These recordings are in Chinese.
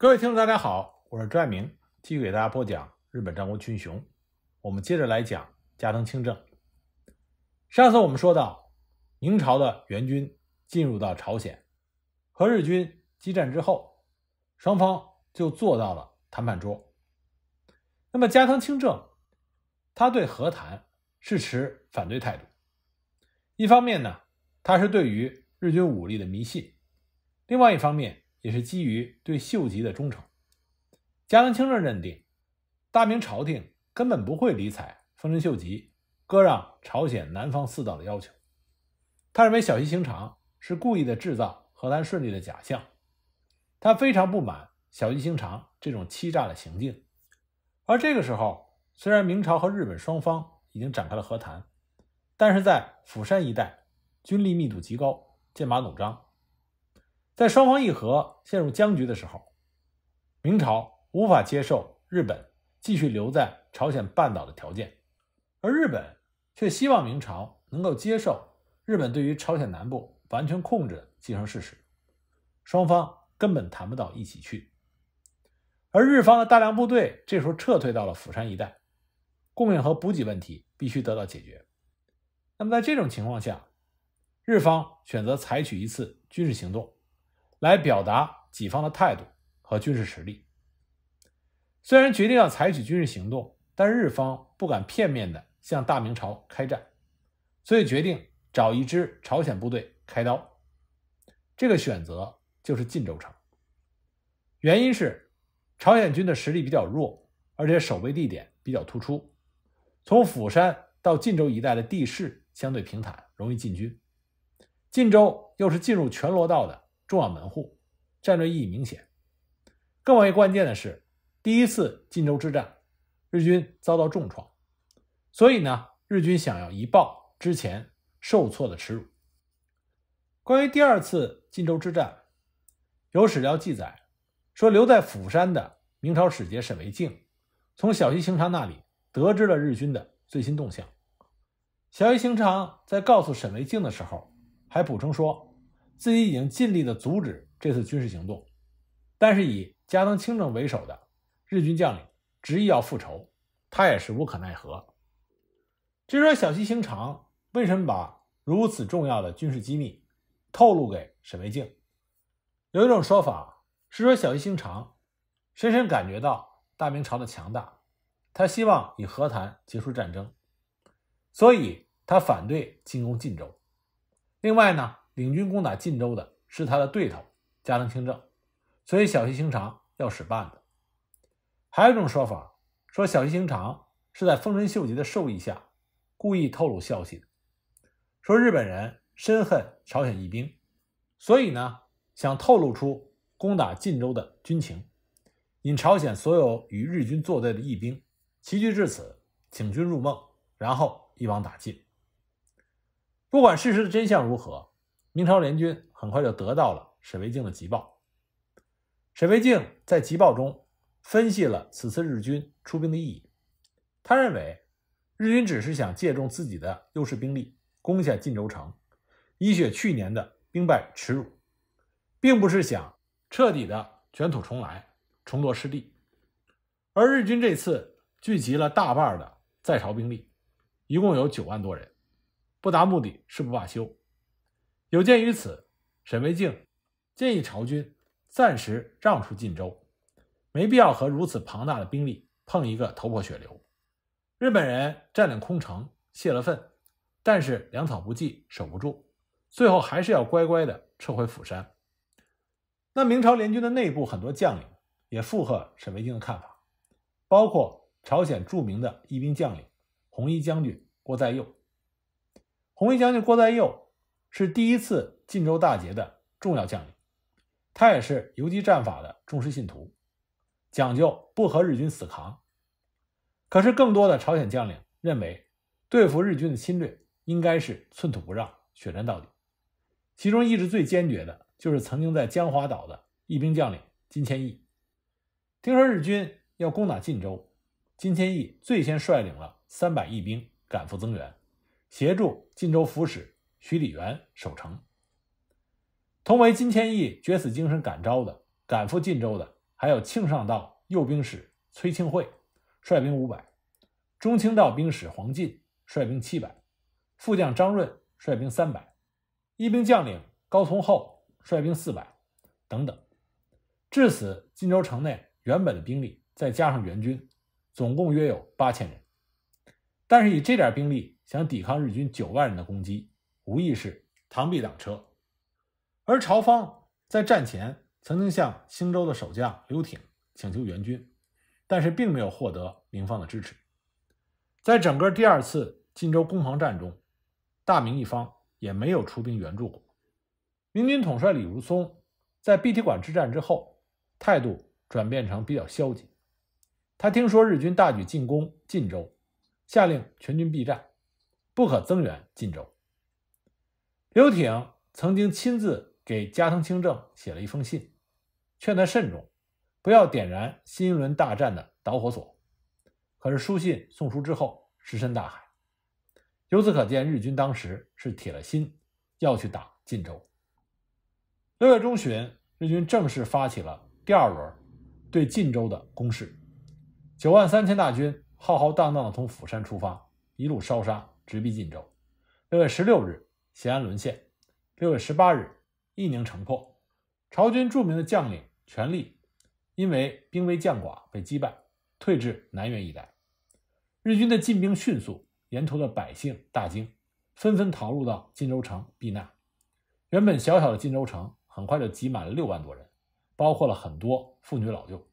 各位听众，大家好，我是朱爱明，继续给大家播讲日本战国群雄。我们接着来讲加藤清正。上次我们说到，明朝的援军进入到朝鲜，和日军激战之后，双方就坐到了谈判桌。那么加藤清正，他对和谈是持反对态度。一方面呢，他是对于日军武力的迷信；另外一方面，也是基于对秀吉的忠诚，加藤清正认定，大明朝廷根本不会理睬丰臣秀吉割让朝鲜南方四岛的要求。他认为小西行长是故意的制造和谈顺利的假象，他非常不满小西行长这种欺诈的行径。而这个时候，虽然明朝和日本双方已经展开了和谈，但是在釜山一带军力密度极高，剑拔弩张。在双方议和陷入僵局的时候，明朝无法接受日本继续留在朝鲜半岛的条件，而日本却希望明朝能够接受日本对于朝鲜南部完全控制的既成事实，双方根本谈不到一起去。而日方的大量部队这时候撤退到了釜山一带，供应和补给问题必须得到解决。那么在这种情况下，日方选择采取一次军事行动。来表达己方的态度和军事实力。虽然决定要采取军事行动，但日方不敢片面的向大明朝开战，所以决定找一支朝鲜部队开刀。这个选择就是晋州城，原因是朝鲜军的实力比较弱，而且守备地点比较突出。从釜山到晋州一带的地势相对平坦，容易进军。晋州又是进入全罗道的。重要门户，战略意义明显。更为关键的是，第一次晋州之战，日军遭到重创，所以呢，日军想要一报之前受挫的耻辱。关于第二次晋州之战，有史料记载说，留在釜山的明朝使节沈维敬，从小西行长那里得知了日军的最新动向。小西行长在告诉沈维敬的时候，还补充说。自己已经尽力地阻止这次军事行动，但是以加藤清正为首的日军将领执意要复仇，他也是无可奈何。至于小西行长为什么把如此重要的军事机密透露给沈维敬，有一种说法是说小西行长深深感觉到大明朝的强大，他希望以和谈结束战争，所以他反对进攻晋州。另外呢？领军攻打晋州的是他的对头加藤清正，所以小西行长要使绊子。还有一种说法说，小西行长是在丰臣秀吉的授意下故意透露消息，说日本人深恨朝鲜义兵，所以呢想透露出攻打晋州的军情，引朝鲜所有与日军作对的义兵齐聚至此，请君入梦，然后一网打尽。不管事实的真相如何。明朝联军很快就得到了沈维敬的急报。沈维敬在急报中分析了此次日军出兵的意义。他认为，日军只是想借重自己的优势兵力攻下晋州城，以雪去年的兵败耻辱，并不是想彻底的卷土重来，重夺失地。而日军这次聚集了大半的在朝兵力，一共有九万多人，不达目的誓不罢休。有鉴于此，沈维敬建议朝军暂时让出晋州，没必要和如此庞大的兵力碰一个头破血流。日本人占领空城，泄了愤，但是粮草不济，守不住，最后还是要乖乖的撤回釜山。那明朝联军的内部很多将领也附和沈维敬的看法，包括朝鲜著名的义兵将领红衣将军郭在右。红衣将军郭在右。是第一次晋州大捷的重要将领，他也是游击战法的忠实信徒，讲究不和日军死扛。可是，更多的朝鲜将领认为，对付日军的侵略应该是寸土不让，血战到底。其中意志最坚决的就是曾经在江华岛的义兵将领金千翼。听说日军要攻打晋州，金千翼最先率领了三百义兵赶赴增援，协助晋州府使。徐礼元守城，同为金千翼决死精神感召的，赶赴晋州的还有庆尚道右兵使崔庆会，率兵五百；中清道兵使黄进，率兵七百；副将张润，率兵三百；一兵将领高从厚，率兵四百，等等。至此，晋州城内原本的兵力再加上援军，总共约有八千人。但是以这点兵力想抵抗日军九万人的攻击，无疑是螳臂挡车，而朝方在战前曾经向兴州的守将刘挺请求援军，但是并没有获得明方的支持。在整个第二次晋州攻防战中，大明一方也没有出兵援助过。明军统帅李如松在碧蹄馆之战之后，态度转变成比较消极。他听说日军大举进攻晋州，下令全军避战，不可增援晋州。刘挺曾经亲自给加藤清正写了一封信，劝他慎重，不要点燃新一轮大战的导火索。可是书信送出之后，石沉大海。由此可见，日军当时是铁了心要去打晋州。六月中旬，日军正式发起了第二轮对晋州的攻势，九万三千大军浩浩荡荡地从釜山出发，一路烧杀，直逼晋州。六月十六日。咸安沦陷，六月十八日，义宁城破，朝军著名的将领权力因为兵微将寡被击败，退至南原一带。日军的进兵迅速，沿途的百姓大惊，纷纷逃入到金州城避难。原本小小的金州城很快就挤满了六万多人，包括了很多妇女老幼。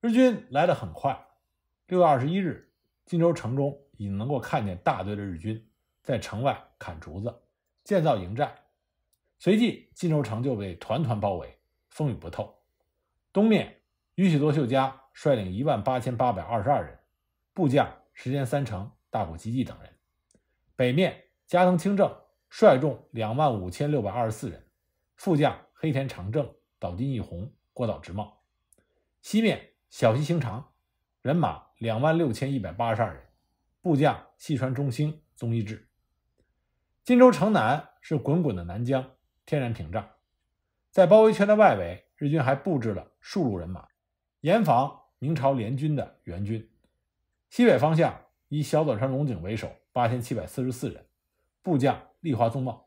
日军来得很快，六月二十一日，金州城中已经能够看见大队的日军在城外砍竹子。建造营寨，随即金州城就被团团包围，风雨不透。东面宇喜多秀家率领一万八千八百二十二人，部将石间三成、大谷吉继等人；北面加藤清正率众两万五千六百二十四人，副将黑田长政、岛津义弘、郭岛直茂；西面小西行长人马两万六千一百八十二人，部将细川忠兴、宗一志。金州城南是滚滚的南江，天然屏障，在包围圈的外围，日军还布置了数路人马，严防明朝联军的援军。西北方向以小早川龙井为首，八千七百四十四人，部将立花宗茂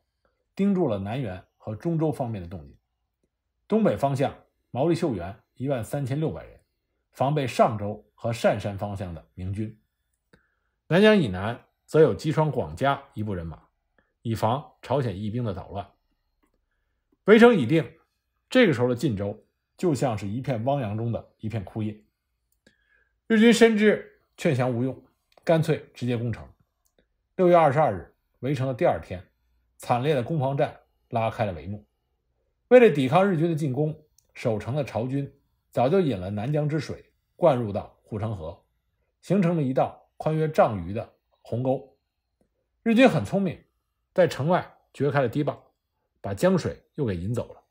盯住了南元和中州方面的动静。东北方向毛利秀元一万三千六百人，防备上州和善山方向的明军。南江以南则有吉川广家一部人马。以防朝鲜义兵的捣乱，围城已定。这个时候的晋州就像是一片汪洋中的一片枯叶。日军深知劝降无用，干脆直接攻城。六月二十二日，围城的第二天，惨烈的攻防战拉开了帷幕。为了抵抗日军的进攻，守城的朝军早就引了南江之水灌入到护城河，形成了一道宽约丈余的鸿沟。日军很聪明。在城外掘开了堤坝，把江水又给引走了。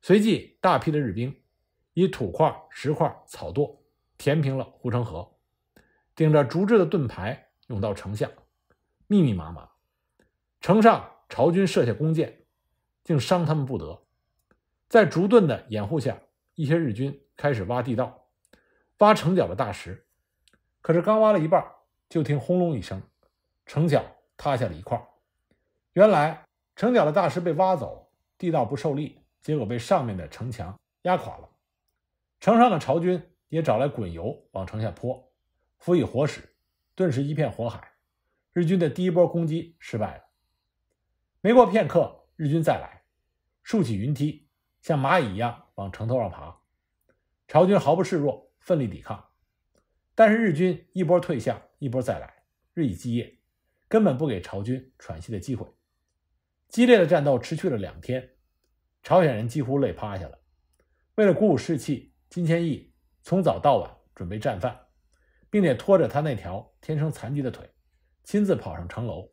随即，大批的日兵以土块、石块、草垛填平了护城河，顶着竹制的盾牌涌到城下，密密麻麻。城上朝军射下弓箭，竟伤他们不得。在竹盾的掩护下，一些日军开始挖地道，挖城角的大石。可是刚挖了一半，就听轰隆一声，城角塌下了一块。原来城角的大师被挖走，地道不受力，结果被上面的城墙压垮了。城上的朝军也找来滚油往城下泼，辅以火矢，顿时一片火海。日军的第一波攻击失败了。没过片刻，日军再来，竖起云梯，像蚂蚁一样往城头上爬。朝军毫不示弱，奋力抵抗。但是日军一波退下，一波再来，日以继夜，根本不给朝军喘息的机会。激烈的战斗持续了两天，朝鲜人几乎累趴下了。为了鼓舞士气，金千益从早到晚准备战犯，并且拖着他那条天生残疾的腿，亲自跑上城楼，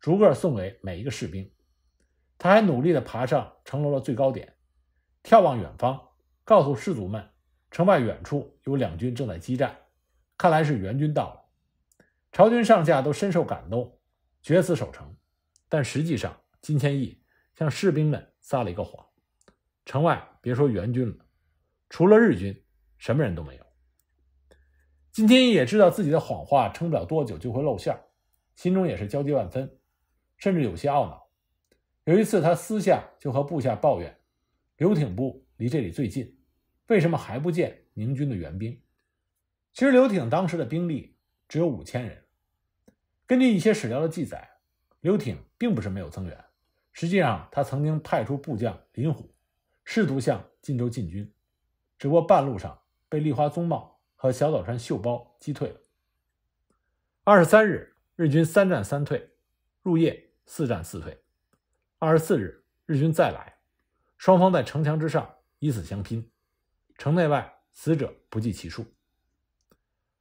逐个送给每一个士兵。他还努力地爬上城楼的最高点，眺望远方，告诉士卒们：城外远处有两军正在激战，看来是援军到了。朝军上下都深受感动，决死守城。但实际上。金千义向士兵们撒了一个谎：城外别说援军了，除了日军，什么人都没有。金千义也知道自己的谎话撑不了多久就会露馅心中也是焦急万分，甚至有些懊恼。有一次，他私下就和部下抱怨：“刘挺部离这里最近，为什么还不见明军的援兵？”其实，刘挺当时的兵力只有五千人。根据一些史料的记载，刘挺并不是没有增援。实际上，他曾经派出部将林虎，试图向晋州进军，只不过半路上被立花宗茂和小早川秀包击退了。二十三日，日军三战三退，入夜四战四退。二十四日，日军再来，双方在城墙之上以死相拼，城内外死者不计其数。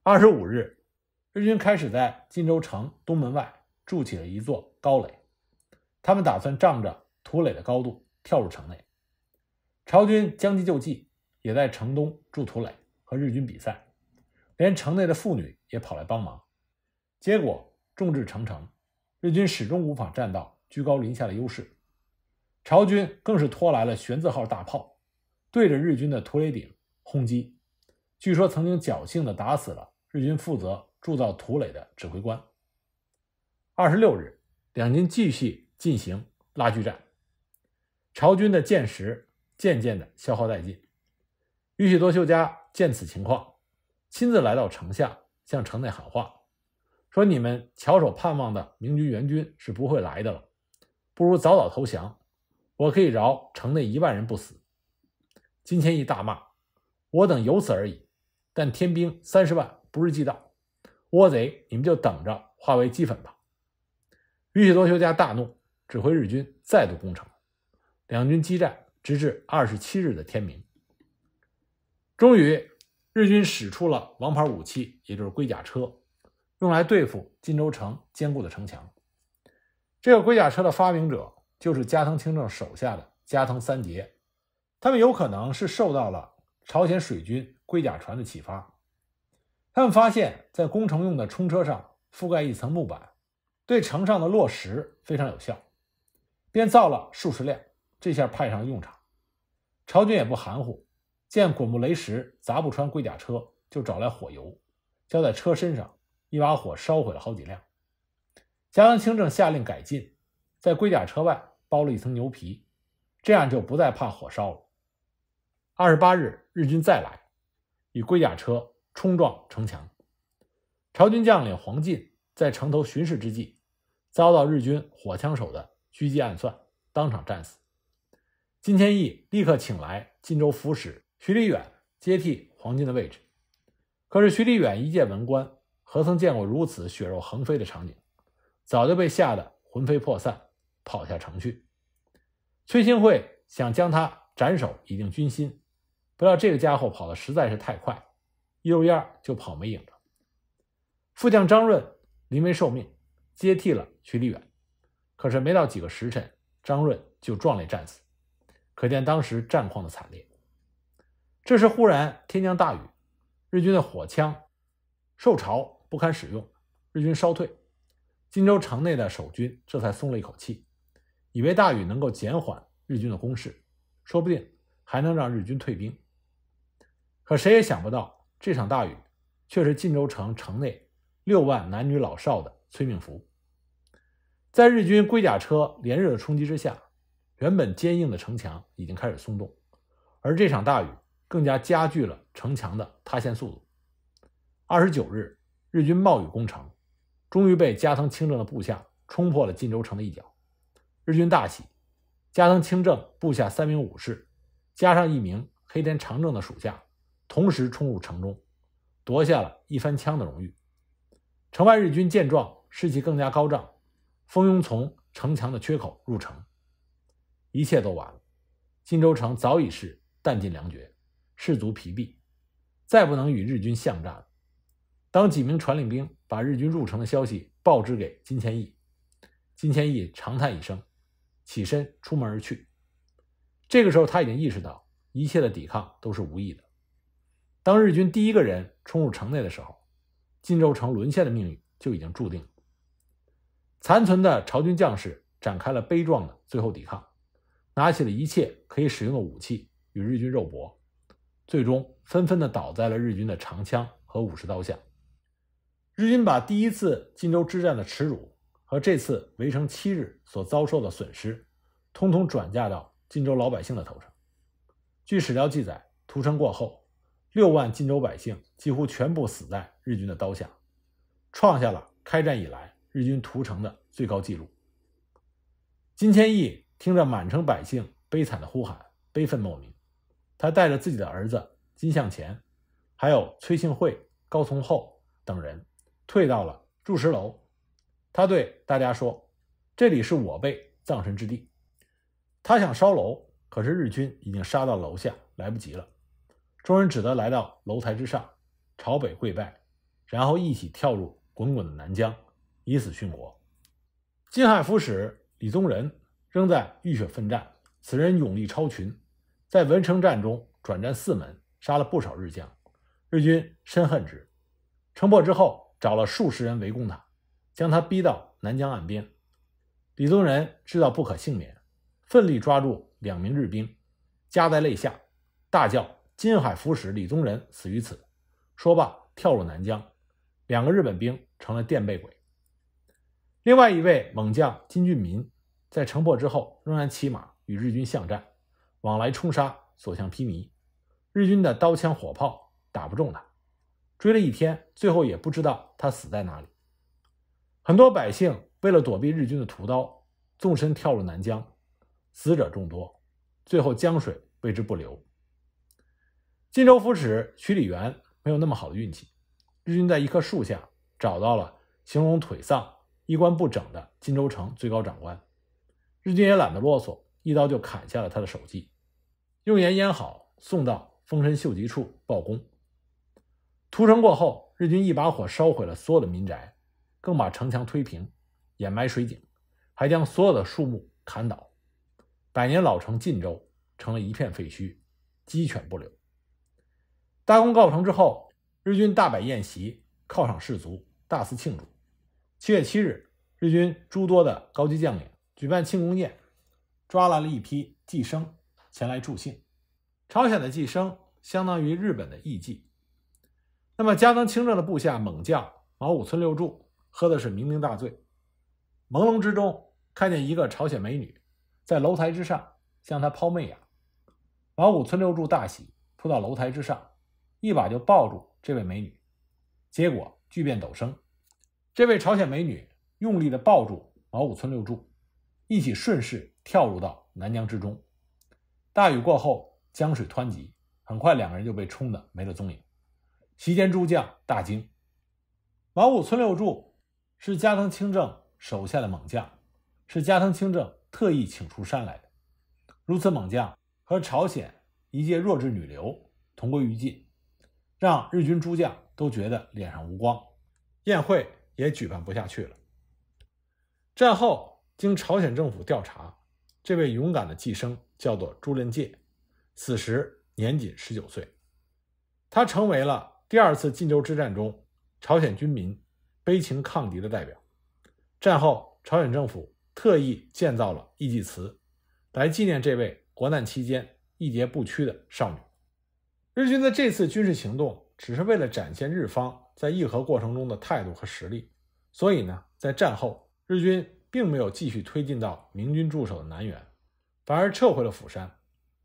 二十五日，日军开始在晋州城东门外筑起了一座高垒。他们打算仗着土垒的高度跳入城内，朝军将计就计，也在城东筑土垒和日军比赛，连城内的妇女也跑来帮忙。结果众志成城，日军始终无法占到居高临下的优势。朝军更是拖来了玄字号大炮，对着日军的土垒顶轰击，据说曾经侥幸地打死了日军负责铸造土垒的指挥官。二十六日，两军继续。进行拉锯战，朝军的箭矢渐渐的消耗殆尽。宇喜多秀家见此情况，亲自来到城下，向城内喊话，说：“你们翘首盼望的明军援军是不会来的了，不如早早投降，我可以饶城内一万人不死。”金千一大骂：“我等由此而已，但天兵三十万不是即道，倭贼你们就等着化为齑粉吧！”宇喜多秀家大怒。指挥日军再度攻城，两军激战，直至二十七日的天明。终于，日军使出了王牌武器，也就是龟甲车，用来对付金州城坚固的城墙。这个龟甲车的发明者就是加藤清正手下的加藤三杰，他们有可能是受到了朝鲜水军龟甲船的启发。他们发现，在攻城用的冲车上覆盖一层木板，对城上的落石非常有效。便造了数十辆，这下派上用场。朝军也不含糊，见滚木雷石砸不穿龟甲车，就找来火油，浇在车身上，一把火烧毁了好几辆。嘉靖清正下令改进，在龟甲车外包了一层牛皮，这样就不再怕火烧了。二十八日，日军再来，与龟甲车冲撞城墙。朝军将领黄进在城头巡视之际，遭到日军火枪手的。狙击暗算，当场战死。金千翼立刻请来金州府使徐立远接替黄金的位置。可是徐立远一介文官，何曾见过如此血肉横飞的场景，早就被吓得魂飞魄散，跑下城去。崔兴会想将他斩首以定军心，不料这个家伙跑得实在是太快，一溜烟就跑没影了。副将张润临危受命，接替了徐立远。可是没到几个时辰，张润就壮烈战死，可见当时战况的惨烈。这时忽然天降大雨，日军的火枪受潮不堪使用，日军烧退，金州城内的守军这才松了一口气，以为大雨能够减缓日军的攻势，说不定还能让日军退兵。可谁也想不到，这场大雨却是荆州城城内六万男女老少的催命符。在日军龟甲车连日的冲击之下，原本坚硬的城墙已经开始松动，而这场大雨更加加剧了城墙的塌陷速度。二十九日，日军冒雨攻城，终于被加藤清正的部下冲破了晋州城的一角。日军大喜，加藤清正部下三名武士，加上一名黑田长政的属下，同时冲入城中，夺下了一番枪的荣誉。城外日军见状，士气更加高涨。蜂拥从城墙的缺口入城，一切都晚了。金州城早已是弹尽粮绝，士卒疲惫，再不能与日军巷战了。当几名传令兵把日军入城的消息报知给金千义，金千义长叹一声，起身出门而去。这个时候，他已经意识到一切的抵抗都是无益的。当日军第一个人冲入城内的时候，金州城沦陷的命运就已经注定了。残存的朝军将士展开了悲壮的最后抵抗，拿起了一切可以使用的武器与日军肉搏，最终纷纷的倒在了日军的长枪和武士刀下。日军把第一次金州之战的耻辱和这次围城七日所遭受的损失，通通转嫁到金州老百姓的头上。据史料记载，屠城过后，六万金州百姓几乎全部死在日军的刀下，创下了开战以来。日军屠城的最高纪录。金千翼听着满城百姓悲惨的呼喊，悲愤莫名。他带着自己的儿子金向前，还有崔庆会、高从厚等人，退到了住石楼。他对大家说：“这里是我辈葬身之地。”他想烧楼，可是日军已经杀到楼下，来不及了。众人只得来到楼台之上，朝北跪拜，然后一起跳入滚滚的南江。以死殉国。金海副使李宗仁仍在浴血奋战。此人勇力超群，在文城战中转战四门，杀了不少日将。日军深恨之。城破之后，找了数十人围攻他，将他逼到南江岸边。李宗仁知道不可幸免，奋力抓住两名日兵，夹在肋下，大叫：“金海副使李宗仁死于此！”说罢跳入南江，两个日本兵成了垫背鬼。另外一位猛将金俊民，在城破之后，仍然骑马与日军巷战，往来冲杀，所向披靡。日军的刀枪火炮打不中他，追了一天，最后也不知道他死在哪里。很多百姓为了躲避日军的屠刀，纵身跳入南江，死者众多，最后江水为之不流。荆州府使徐礼元没有那么好的运气，日军在一棵树下找到了，形容腿丧。衣冠不整的金州城最高长官，日军也懒得啰嗦，一刀就砍下了他的首级，用盐腌好，送到丰臣秀吉处报功。屠城过后，日军一把火烧毁了所有的民宅，更把城墙推平、掩埋水井，还将所有的树木砍倒。百年老城晋州成了一片废墟，鸡犬不留。大功告成之后，日军大摆宴席犒赏士卒，大肆庆祝。七月七日。日军诸多的高级将领举办庆功宴，抓来了一批妓生前来助兴。朝鲜的妓生相当于日本的艺妓。那么，加藤清正的部下猛将毛五村六柱喝的是酩酊大醉，朦胧之中看见一个朝鲜美女在楼台之上向他抛媚眼。毛五村六柱大喜，扑到楼台之上，一把就抱住这位美女。结果巨变陡生，这位朝鲜美女。用力地抱住毛五村六柱，一起顺势跳入到南江之中。大雨过后，江水湍急，很快两个人就被冲得没了踪影。席间诸将大惊：毛五村六柱是加藤清正手下的猛将，是加藤清正特意请出山来的。如此猛将和朝鲜一介弱智女流同归于尽，让日军诸将都觉得脸上无光，宴会也举办不下去了。战后，经朝鲜政府调查，这位勇敢的妓生叫做朱莲介，此时年仅十九岁，她成为了第二次晋州之战中朝鲜军民悲情抗敌的代表。战后，朝鲜政府特意建造了义妓祠，来纪念这位国难期间义节不屈的少女。日军的这次军事行动只是为了展现日方在议和过程中的态度和实力，所以呢，在战后。日军并没有继续推进到明军驻守的南原，反而撤回了釜山，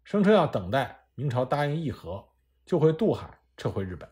声称要等待明朝答应议和，就会渡海撤回日本。